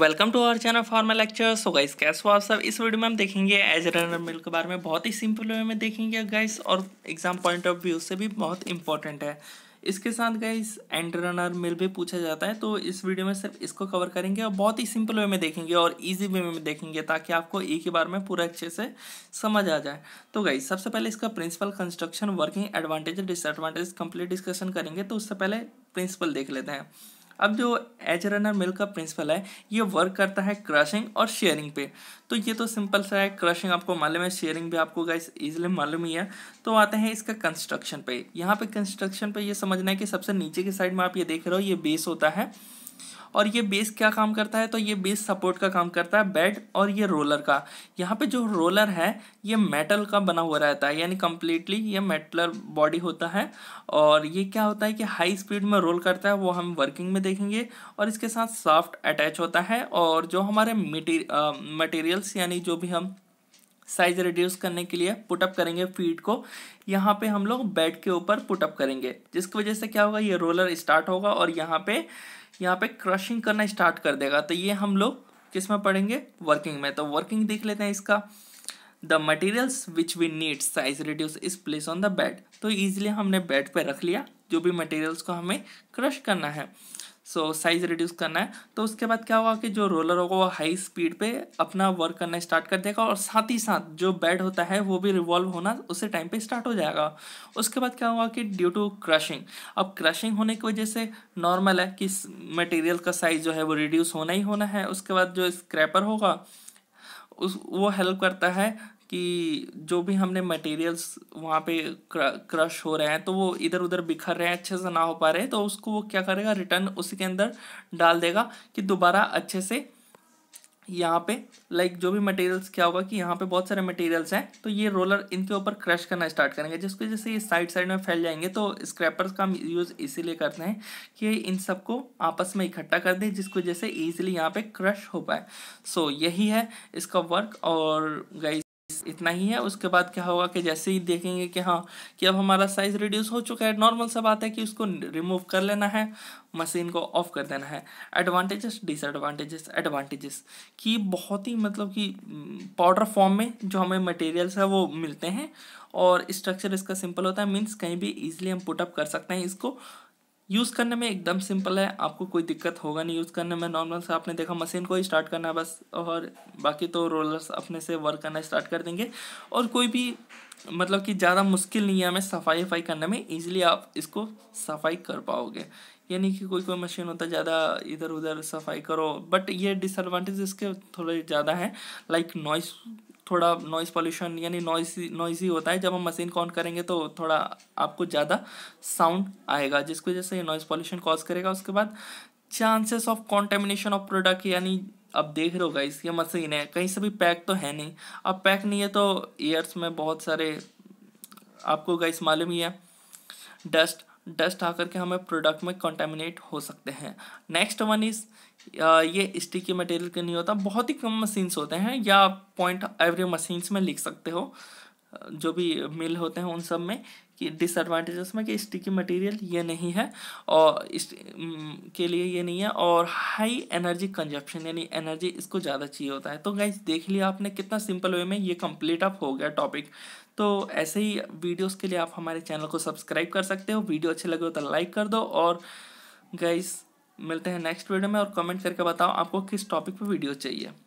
welcome to our channel formal lecture so guys कैसे हो आप सब इस वीडियो में हम देखेंगे एज रनर मिल के बारे में बहुत ही सिंपल वे में देखेंगे गाइस और एग्जाम पॉइंट ऑफ व्यू से भी बहुत इंपॉर्टेंट है इसके साथ गाइस एंड रनर मिल भी पूछा जाता है तो इस वीडियो में सिर्फ इसको कवर करेंगे और बहुत ही सिंपल वे में देखेंगे और ईजी वे में देखेंगे ताकि आपको एक ही बार में पूरा अच्छे से समझ आ जाए तो गाइस सबसे पहले इसका principal construction working advantage disadvantage complete discussion करेंगे तो उससे पहले प्रिंसिपल देख लेते हैं अब जो एच रनर मिल का प्रिंसिपल है ये वर्क करता है क्रशिंग और शेयरिंग पे तो ये तो सिंपल सा है क्रशिंग आपको मालूम है शेयरिंग भी आपको गाइस इजिली मालूम ही है तो आते हैं इसका कंस्ट्रक्शन पे यहाँ पे कंस्ट्रक्शन पे ये समझना है कि सबसे नीचे की साइड में आप ये देख रहे हो ये बेस होता है और ये बेस क्या काम करता है तो ये बेस सपोर्ट का काम करता है बेड और ये रोलर का यहाँ पे जो रोलर है ये मेटल का बना हुआ रहता है यानी कम्प्लीटली ये मेटल बॉडी होता है और ये क्या होता है कि हाई स्पीड में रोल करता है वो हम वर्किंग में देखेंगे और इसके साथ सॉफ्ट अटैच होता है और जो हमारे मटेरियल्स यानी जो भी हम साइज रिड्यूस करने के लिए पुटअप करेंगे फीट को यहाँ पे हम लोग बेड के ऊपर पुटअप करेंगे जिसकी वजह से क्या होगा ये रोलर स्टार्ट होगा और यहाँ पे यहाँ पे क्रशिंग करना स्टार्ट कर देगा तो ये हम लोग किस में पढ़ेंगे वर्किंग में तो वर्किंग देख लेते हैं इसका the materials which we need size reduce is place on the bed तो ईजिली हमने बेड पर रख लिया जो भी मटेरियल्स को हमें क्रश करना है सो साइज रिड्यूस करना है तो उसके बाद क्या होगा कि जो रोलर होगा वो हाई स्पीड पे अपना वर्क करना स्टार्ट कर देगा और साथ ही साथ जो बेड होता है वो भी रिवॉल्व होना उसी टाइम पे स्टार्ट हो जाएगा उसके बाद क्या होगा कि ड्यू टू क्रशिंग अब क्रशिंग होने की वजह से नॉर्मल है कि मटेरियल का साइज जो है वो रिड्यूस होना ही होना है उसके बाद जो स्क्रैपर होगा उस वो हेल्प करता है कि जो भी हमने मटेरियल्स वहाँ पे क्रश हो रहे हैं तो वो इधर उधर बिखर रहे हैं अच्छे से ना हो पा रहे तो उसको वो क्या करेगा रिटर्न उसी के अंदर डाल देगा कि दोबारा अच्छे से यहाँ पे लाइक जो भी मटेरियल्स क्या होगा कि यहाँ पे बहुत सारे मटेरियल्स हैं तो ये रोलर इनके ऊपर क्रश करना स्टार्ट करेंगे जिसकी वजह से ये साइड साइड में फैल जाएंगे तो स्क्रैपर्स का हम यूज़ इसीलिए करते हैं कि इन सबको आपस में इकट्ठा कर दें जिसकी वजह से ईजिली यहाँ पे क्रश हो पाए सो so, यही है इसका वर्क और गई इतना ही है उसके बाद क्या होगा कि जैसे ही देखेंगे कि हाँ कि अब हमारा साइज़ रिड्यूस हो चुका है नॉर्मल सा बात है कि उसको रिमूव कर लेना है मशीन को ऑफ कर देना है एडवांटेजेस डिसएडवांटेजेस एडवांटेजेस कि बहुत ही मतलब कि पाउडर mm, फॉर्म में जो हमें मटेरियल्स है वो मिलते हैं और स्ट्रक्चर इसका सिंपल होता है मीन्स कहीं भी ईजिली हम पुटअप कर सकते हैं इसको यूज़ करने में एकदम सिंपल है आपको कोई दिक्कत होगा नहीं यूज़ करने में नॉर्मल से आपने देखा मशीन को ही स्टार्ट करना है बस और बाकी तो रोलर्स अपने से वर्क करना स्टार्ट कर देंगे और कोई भी मतलब कि ज़्यादा मुश्किल नहीं है हमें सफाई वफाई करने में ईजिली आप इसको सफाई कर पाओगे यानी कि कोई कोई मशीन होता है ज़्यादा इधर उधर सफाई करो बट ये डिसएडवांटेज इसके थोड़े ज़्यादा हैं लाइक नॉइस थोड़ा नॉइज़ पॉल्यूशन यानी नॉइजी नॉइजी होता है जब हम मशीन को ऑन करेंगे तो थोड़ा आपको ज़्यादा साउंड आएगा जिसकी वजह से नॉइज़ पॉल्यूशन कॉज करेगा उसके बाद chances of contamination of product यानी अब देख रहे हो गाइस ये मशीन है कहीं से भी पैक तो है नहीं अब पैक नहीं है तो ईयर्स में बहुत सारे आपको गाइस मालूम ही है डस्ट डस्ट आकर के हमें प्रोडक्ट में कंटेमिनेट हो सकते हैं नेक्स्ट वन इज़ ये स्टिकी मटेरियल के नहीं होता बहुत ही कम मशीन्स होते हैं या पॉइंट एवरी मशीन्स में लिख सकते हो जो भी मिल होते हैं उन सब में कि डिसएडवांटेजेस में कि स्टिकी मटेरियल ये नहीं है और इस के लिए ये नहीं है और हाई एनर्जी कंजप्शन यानी एनर्जी इसको ज़्यादा चाहिए होता है तो गाइज देख लिया आपने कितना सिंपल वे में ये कंप्लीट अप हो गया टॉपिक तो ऐसे ही वीडियोस के लिए आप हमारे चैनल को सब्सक्राइब कर सकते हो वीडियो अच्छे लगे हो तो लाइक कर दो और गाइज मिलते हैं नेक्स्ट वीडियो में और कमेंट करके बताओ आपको किस टॉपिक पर वीडियो चाहिए